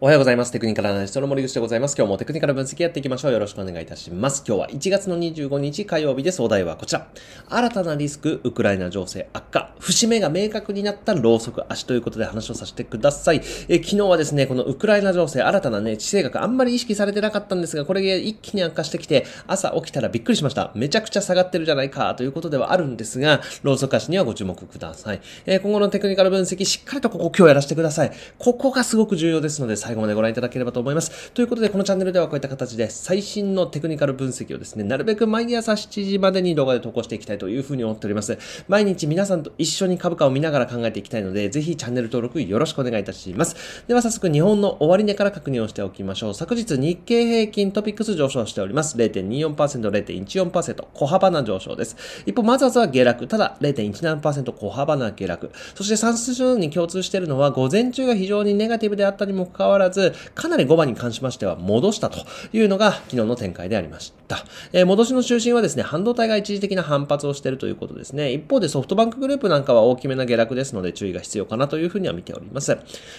おはようございます。テクニカルアナリストの森口でございます。今日もテクニカル分析やっていきましょう。よろしくお願いいたします。今日は1月の25日火曜日です。お題はこちら。新たなリスク、ウクライナ情勢悪化。節目が明確になったろうそく足ということで話をさせてください。え昨日はですね、このウクライナ情勢、新たなね、地政学あんまり意識されてなかったんですが、これが一気に悪化してきて、朝起きたらびっくりしました。めちゃくちゃ下がってるじゃないかということではあるんですが、ろうそく足にはご注目ください。え今後のテクニカル分析、しっかりとここ今日やらせてください。ここがすごく重要ですので、最後までご覧いただければと思います。ということで、このチャンネルではこういった形で最新のテクニカル分析をですね、なるべく毎朝7時までに動画で投稿していきたいというふうに思っております。毎日皆さんと一緒に株価を見ながら考えていきたいので、ぜひチャンネル登録よろしくお願いいたします。では早速、日本の終値から確認をしておきましょう。昨日、日経平均トピックス上昇しております。0.24%、0.14%、小幅な上昇です。一方、マザーズは下落。ただ、0.17%小幅な下落。そして算数に共通しているのは、午前中が非常にネガティブであったにもかかわらず、らず、かなり5番に関しましては戻したというのが昨日の展開でありました。えー、戻しの中心はですね、半導体が一時的な反発をしているということですね。一方でソフトバンクグループなんかは大きめな下落ですので注意が必要かなというふうには見ております。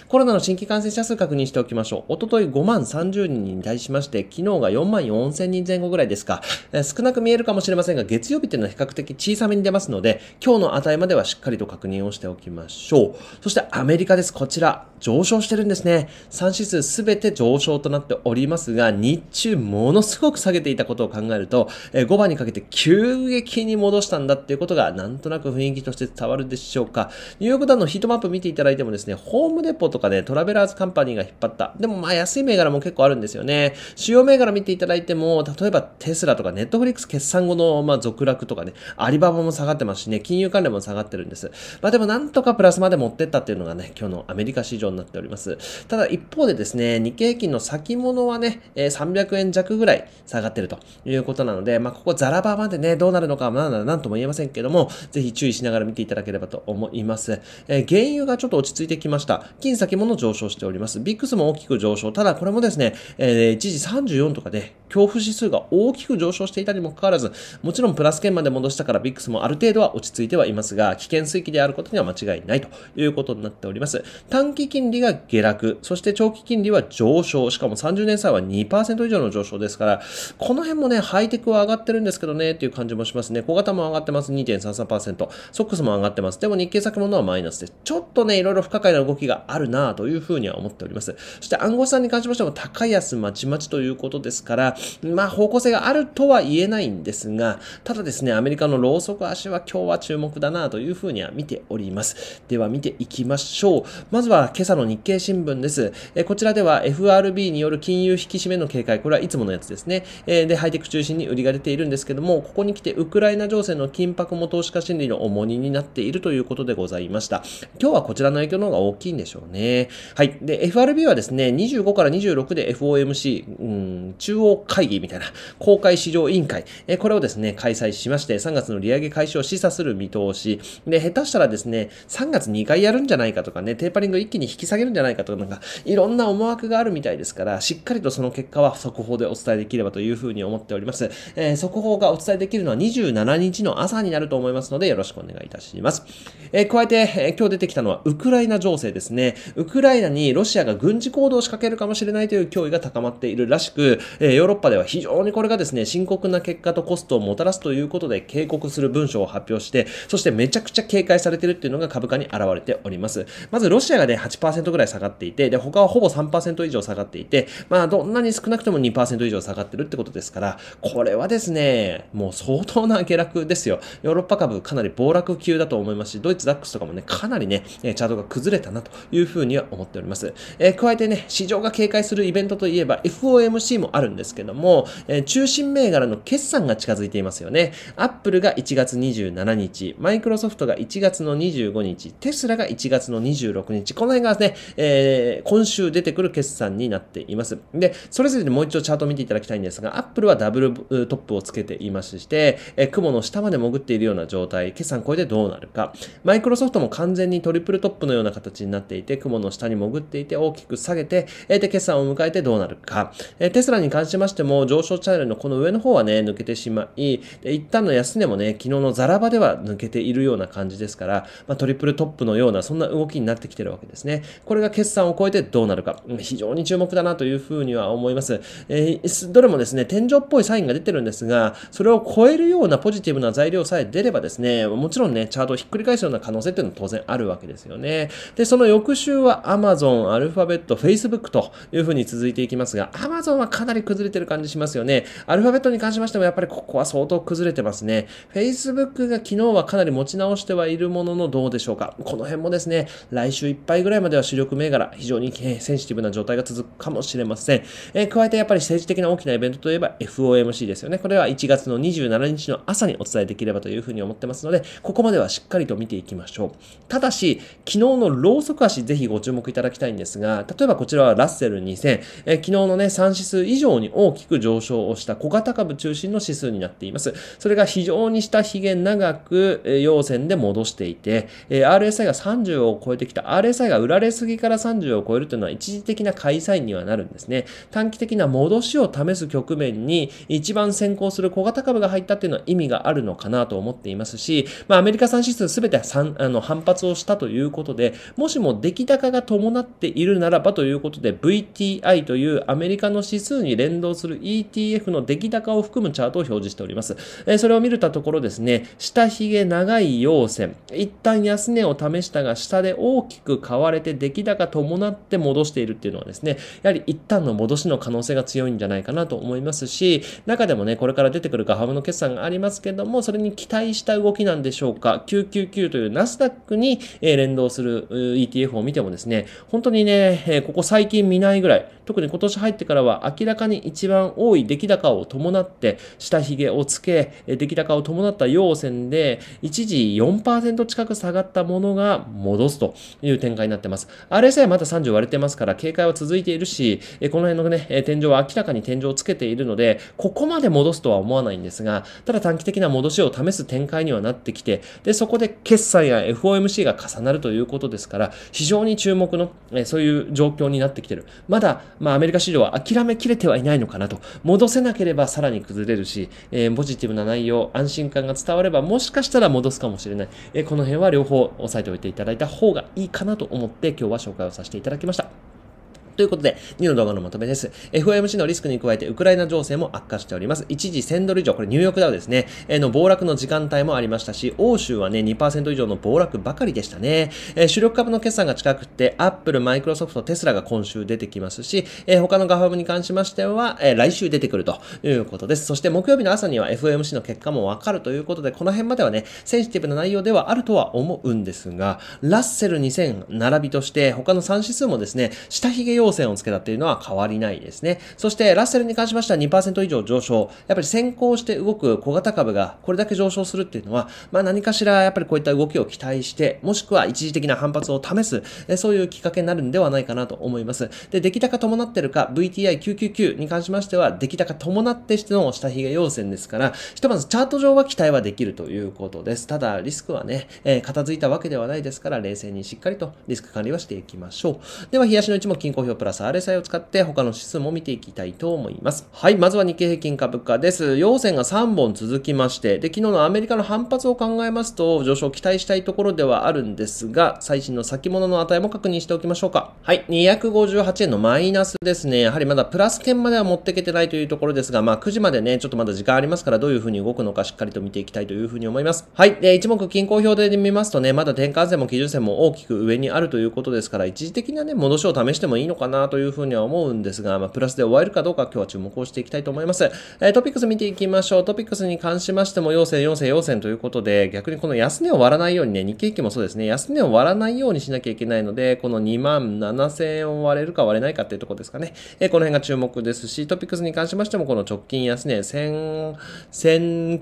コロナの新規感染者数確認しておきましょう。おととい5万30人に対しまして、昨日が4万4千人前後ぐらいですか、えー、少なく見えるかもしれませんが、月曜日っていうのは比較的小さめに出ますので、今日の値まではしっかりと確認をしておきましょう。そしてアメリカです。こちら、上昇してるんですね。3指数すべて上昇となっておりますが、日中ものすごく下げていたことを考えると、え5番にかけて急激に戻したんだっていうことが、なんとなく雰囲気として伝わるでしょうか。ニューヨークダウンのヒートマップ見ていただいてもですね、ホームデポとかね、トラベラーズカンパニーが引っ張った。でもまあ安い銘柄も結構あるんですよね。主要銘柄見ていただいても、例えばテスラとかネットフリックス決算後の、まあ、続落とかね、アリババも下がってますしね、金融関連も下がってるんです。まあでもなんとかプラスまで持ってったっていうのがね、今日のアメリカ市場況になっております。ただ一方でですね、日経平均の先物はね、300円弱ぐらい下がってるということなので、まあ、ここザラ場までね、どうなるのかはまだ何とも言えませんけども、ぜひ注意しながら見ていただければと思います。えー、原油がちょっと落ち着いてきました。金先物上昇しております。ビックスも大きく上昇。ただこれもですね、えー、一時34とかで、恐怖指数が大きく上昇していたにもかかわらず、もちろんプラス圏まで戻したからビックスもある程度は落ち着いてはいますが、危険水域であることには間違いないということになっております。短期金利が下落、そして長期金利は上昇、しかも30年債は2%以上の上昇ですから、この辺もね、ハイテクは上がってるんですけどね、っていう感じもしますね。小型も上がってます、2.33%。ソックスも上がってます。でも日経先物はマイナスです。ちょっとね、いろいろ不可解な動きがあるなというふうには思っております。そして暗号資産に関しましても高安まちまちということですから、まあ、方向性があるとは言えないんですが、ただですね、アメリカのローソク足は今日は注目だなというふうには見ております。では見ていきましょう。まずは今朝の日経新聞です。えこちらでは FRB による金融引き締めの警戒、これはいつものやつですね。えで、ハイテク中心に売りが出ているんですけども、ここに来てウクライナ情勢の緊迫も投資家心理の重荷になっているということでございました。今日はこちらの影響の方が大きいんでしょうね。はい。で、FRB はですね、25から26で FOMC、うん、中央会議みたいな、公開市場委員会、えこれをですね、開催しまして、3月の利上げ開始を示唆する見通し、で、下手したらですね、3月2回やるんじゃないかとかね、テーパリング一気に引き下げるんじゃないかとか、なんか、いろんな思惑があるみたいですから、しっかりとその結果は速報でお伝えできればというふうに思っております。えー、速報がお伝えできるのは27日の朝になると思いますので、よろしくお願いいたします。えー、加えて、えー、今日出てきたのは、ウクライナ情勢ですね。ウクライナにロシアが軍事行動を仕掛けるかもしれないという脅威が高まっているらしく、えー、ヨーロッッパでは非常にこれがですね、深刻な結果とコストをもたらすということで警告する文書を発表して、そしてめちゃくちゃ警戒されてるっていうのが株価に現れております。まずロシアがね、8%ぐらい下がっていて、で、他はほぼ3%以上下がっていて、まあ、どんなに少なくとも2%以上下がってるってことですから、これはですね、もう相当な下落ですよ。ヨーロッパ株かなり暴落級だと思いますし、ドイツダックスとかもね、かなりね、チャートが崩れたなというふうには思っております。えー、加えてね、市場が警戒するイベントといえば FOMC もあるんですけどども、えー、中心銘柄の決算が近づいていますよね。アップルが1月27日、マイクロソフトが1月の25日、テスラが1月の26日、この辺がね、えー、今週出てくる決算になっています。で、それぞれでもう一度チャートを見ていただきたいんですが、アップルはダブルトップをつけていまして、えー、雲の下まで潜っているような状態、決算これでどうなるか。マイクロソフトも完全にトリプルトップのような形になっていて、雲の下に潜っていて大きく下げて、えー、で、決算を迎えてどうなるか。えー、テスラに関しましてしても上昇チャンネルのこの上の方はね、抜けてしまい、で一旦の安値もね、昨日のザラ場では抜けているような感じですから、まあ、トリプルトップのような、そんな動きになってきてるわけですね。これが決算を超えてどうなるか、非常に注目だなというふうには思います。えー、どれもですね、天井っぽいサインが出てるんですが、それを超えるようなポジティブな材料さえ出ればですね、もちろんね、チャートをひっくり返すような可能性っていうのは当然あるわけですよね。で、その翌週は Amazon、アルファベット、Facebook というふうに続いていきますが、Amazon はかなり崩れてってる感じしますよね。アルファベットに関しましてもやっぱりここは相当崩れてますね。Facebook が昨日はかなり持ち直してはいるもののどうでしょうか。この辺もですね、来週いっぱいぐらいまでは主力銘柄、非常にセンシティブな状態が続くかもしれません。えー、加えてやっぱり政治的な大きなイベントといえば FOMC ですよね。これは1月の27日の朝にお伝えできればというふうに思ってますので、ここまではしっかりと見ていきましょう。ただし、昨日のローソク足ぜひご注目いただきたいんですが、例えばこちらはラッセル2000、えー、昨日のね、3指数以上に大大きく上昇をした小型株中心の指数になっています。それが非常に下髭長く陽線で戻していて、RSI が30を超えてきた、RSI が売られすぎから30を超えるというのは一時的な買いサインにはなるんですね。短期的な戻しを試す局面に一番先行する小型株が入ったっていうのは意味があるのかなと思っていますし、まあ、アメリカ産指数すべてあの反発をしたということで、もしも出来高が伴っているならばということで、VTI というアメリカの指数に連動する ETF の出来高を含むチャートを表示しております。えそれを見るたところですね、下髭長い陽線、一旦安値を試したが下で大きく買われて出来高伴って戻しているっていうのはですね、やはり一旦の戻しの可能性が強いんじゃないかなと思いますし、中でもね、これから出てくるガハムの決算がありますけども、それに期待した動きなんでしょうか、999というナスダックに連動する ETF を見てもですね、本当にね、ここ最近見ないぐらい、特に今年入ってからは明らかに一番多い出来高を伴って、下髭をつけ、出来高を伴った要線で、一時4%近く下がったものが戻すという展開になってます。RSI まだ30割れてますから、警戒は続いているし、この辺のね、天井は明らかに天井をつけているので、ここまで戻すとは思わないんですが、ただ短期的な戻しを試す展開にはなってきて、で、そこで決算や FOMC が重なるということですから、非常に注目の、そういう状況になってきてる。まだまあ、アメリカ市場は諦めきれてはいないのかなと。戻せなければさらに崩れるし、えー、ポジティブな内容、安心感が伝わればもしかしたら戻すかもしれない。えー、この辺は両方押さえておいていただいた方がいいかなと思って今日は紹介をさせていただきました。ということで、2の動画のまとめです。FOMC のリスクに加えて、ウクライナ情勢も悪化しております。一時1000ドル以上、これニューヨークダウですね、えの暴落の時間帯もありましたし、欧州はね、2%以上の暴落ばかりでしたね。え主力株の決算が近くて、アップル、マイクロソフト、テスラが今週出てきますし、え他のガファブに関しましては、え来週出てくるということです。そして木曜日の朝には FOMC の結果もわかるということで、この辺まではね、センシティブな内容ではあるとは思うんですが、ラッセル2000並びとして、他の3指数もですね、下髭要陽線をつけたっていうのは変わりないですね。そして、ラッセルに関しましては2%以上上昇。やっぱり先行して動く小型株がこれだけ上昇するっていうのは、まあ何かしらやっぱりこういった動きを期待して、もしくは一時的な反発を試す、えそういうきっかけになるんではないかなと思います。で、出来高伴ってるか、VTI999 に関しましては、出来高伴ってしての下髭陽線ですから、ひとまずチャート上は期待はできるということです。ただ、リスクはね、えー、片付いたわけではないですから、冷静にしっかりとリスク管理はしていきましょう。では、冷やしの一も均衡表プラス RSI を使って他の指数も見ていきたいと思います。はい、まずは日経平均株価です。陽線が3本続きまして、で、昨日のアメリカの反発を考えますと、上昇を期待したいところではあるんですが、最新の先物の値も確認しておきましょうか。はい、258円のマイナスですね。やはりまだプラス圏までは持っていけてないというところですが、まあ9時までね、ちょっとまだ時間ありますから、どういう風に動くのかしっかりと見ていきたいという風に思います。はい、で、一目均衡表で見ますとね、まだ転換線も基準線も大きく上にあるということですから、一時的なね、戻しを試してもいいのかななというふうには思うんですが、まあ、プラスで終わるかどうか今日は注目をしていきたいと思います。えー、トピックス見ていきましょう。トピックスに関しましても、要請、要請、要請ということで、逆にこの安値を割らないようにね、日経平均もそうですね、安値を割らないようにしなきゃいけないので、この2万7000円を割れるか割れないかっていうとこですかね。えー、この辺が注目ですし、トピックスに関しましても、この直近安値1000、1000、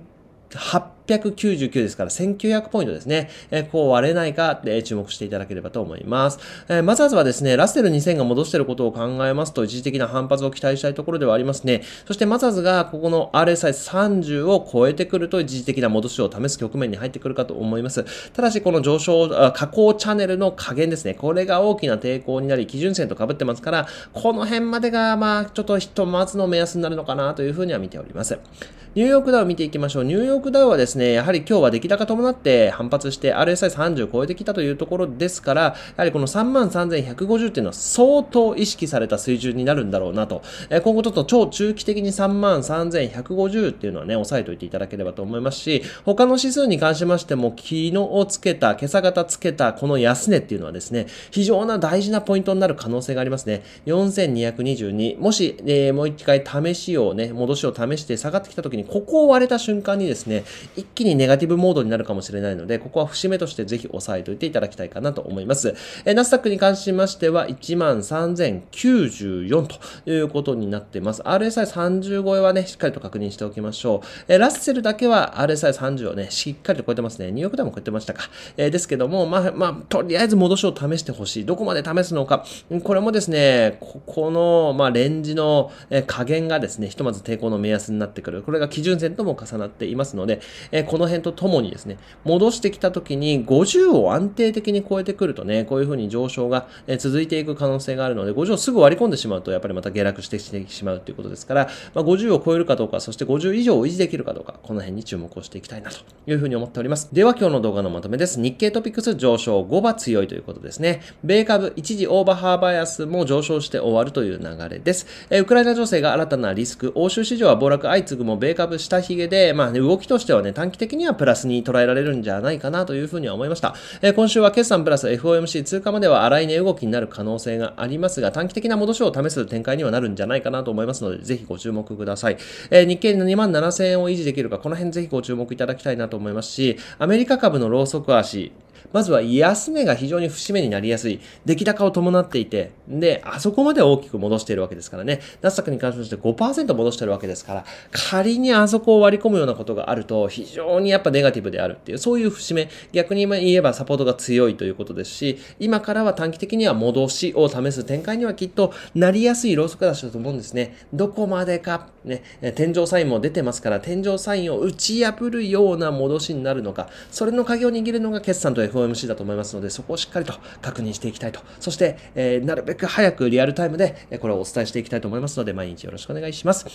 899ですから1900ポイントですね。えー、こう割れないか、注目していただければと思います。えー、マザーズはですね、ラッセル2000が戻していることを考えますと、一時的な反発を期待したいところではありますね。そしてマザーズがここの RSI30 を超えてくると、一時的な戻しを試す局面に入ってくるかと思います。ただし、この上昇、下降チャンネルの加減ですね。これが大きな抵抗になり、基準線と被ってますから、この辺までが、まあ、ちょっとひとまずの目安になるのかなというふうには見ております。ニューヨークダウ見ていきましょう。ニューヨークダウはですね、やはり今日は出来高伴って反発して RSI30 超えてきたというところですから、やはりこの33,150っていうのは相当意識された水準になるんだろうなと。今後ちょっと超中期的に33,150っていうのはね、押さえておいていただければと思いますし、他の指数に関しましても、昨日つけた、今朝方つけたこの安値っていうのはですね、非常な大事なポイントになる可能性がありますね。4222。もし、えー、もう一回試しをね、戻しを試して下がってきた時にここを割れた瞬間にですね、一気にネガティブモードになるかもしれないので、ここは節目としてぜひ押さえておいていただきたいかなと思います。えー、ナスダックに関しましては、13,094ということになってます。RSI30 超えはね、しっかりと確認しておきましょう。えー、ラッセルだけは RSI30 をね、しっかりと超えてますね。ニューヨークでも超えてましたか。えー、ですけども、まあ、まあ、とりあえず戻しを試してほしい。どこまで試すのか。これもですね、ここの、まあ、レンジの加減がですね、ひとまず抵抗の目安になってくる。これが基準線とも重なっていますので、えこの辺とともにですね、戻してきた時に50を安定的に超えてくるとね、こういうふうに上昇が続いていく可能性があるので、50をすぐ割り込んでしまうと、やっぱりまた下落してしまうということですから、まあ、50を超えるかどうか、そして50以上を維持できるかどうか、この辺に注目をしていきたいなというふうに思っております。では今日の動画のまとめです。日経トピックス上昇5場強いということですね。米株一時オーバーハーバイアスも上昇して終わるという流れです。えウクライナ情勢が新たなリスク、欧州市場は暴落相次ぐも米株カーブ下髭で、まあね、動きとしてはね、短期的にはプラスに捉えられるんじゃないかなというふうには思いました。えー、今週は決算プラス FOMC 通過までは荒い値動きになる可能性がありますが、短期的な戻しを試す展開にはなるんじゃないかなと思いますので、ぜひご注目ください。えー、日経の2万7000円を維持できるか、この辺ぜひご注目いただきたいなと思いますし、アメリカ株のローソク足、まずは安値が非常に節目になりやすい。出来高を伴っていて、で、あそこまで大きく戻しているわけですからね。ナスダックに関しまして5%戻しているわけですから、仮にあそこを割り込むようなことがあると、非常にやっぱネガティブであるっていう、そういう節目。逆に言えばサポートが強いということですし、今からは短期的には戻しを試す展開にはきっとなりやすいローソク足だと思うんですね。どこまでか、ね、天井サインも出てますから、天井サインを打ち破るような戻しになるのか、それの鍵を握るのが決算と f m FOMC だと思いますので、そこをしっかりと確認していきたいと。そして、えー、なるべく早くリアルタイムで、えこれをお伝えしていきたいと思いますので、毎日よろしくお願いします。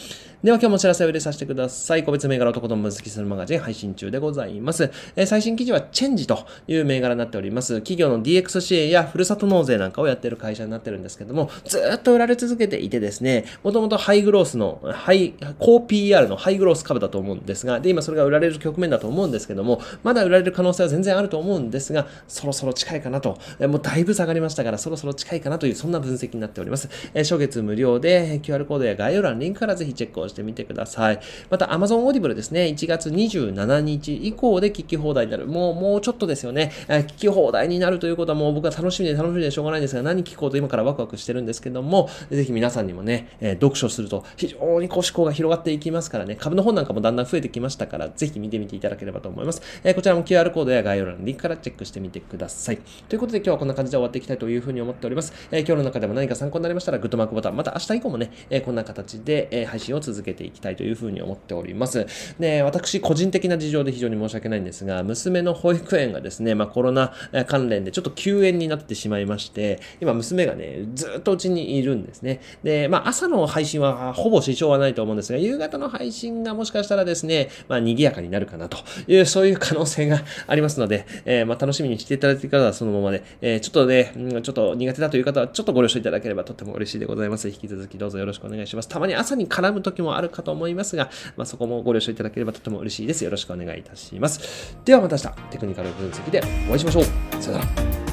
では今日もお知らせを入れさせてください。個別銘柄とことん分析するマガジン配信中でございます。えー、最新記事はチェンジという銘柄になっております。企業の DX 支援やふるさと納税なんかをやっている会社になってるんですけども、ずっと売られ続けていてですね、もともとハイグロースの、ハイ、高 PR のハイグロース株だと思うんですが、で、今それが売られる局面だと思うんですけども、まだ売られる可能性は全然あると思うんですが、そろそろ近いかなと、えもうだいぶ下がりましたから、そろそろ近いかなという、そんな分析になっております。え初月無料で、QR コードや概要欄、リンクからぜひチェックをしてみてください。また、Amazon Audible ですね、1月27日以降で聞き放題になる。もう、もうちょっとですよね。え聞き放題になるということは、もう僕は楽しみで楽しみでしょうがないんですが、何聞こうと今からワクワクしてるんですけども、ぜひ皆さんにもね、え読書すると非常にこう思考が広がっていきますからね、株の本なんかもだんだん増えてきましたから、ぜひ見てみていただければと思います。えこちらも QR コードや概要欄リンクからチェッククしてみてください。ということで今日はこんな感じで終わっていきたいというふうに思っております。えー、今日の中でも何か参考になりましたら、グッドマークボタン、また明日以降もね、えー、こんな形で、え配信を続けていきたいというふうに思っております。で、私、個人的な事情で非常に申し訳ないんですが、娘の保育園がですね、まあ、コロナ関連でちょっと休園になってしまいまして、今娘がね、ずっとうちにいるんですね。で、まあ、朝の配信はほぼ支障はないと思うんですが、夕方の配信がもしかしたらですね、まあ、賑やかになるかなという、そういう可能性がありますので、えー、まあ、楽楽しみにしていただいてからはそのままで、えー、ちょっとね、うん、ちょっと苦手だという方はちょっとご了承いただければとっても嬉しいでございます。引き続きどうぞよろしくお願いします。たまに朝に絡む時もあるかと思いますが、まあ、そこもご了承いただければとっても嬉しいです。よろしくお願いいたします。ではまた明日、テクニカル分析でお会いしましょう。さよなら。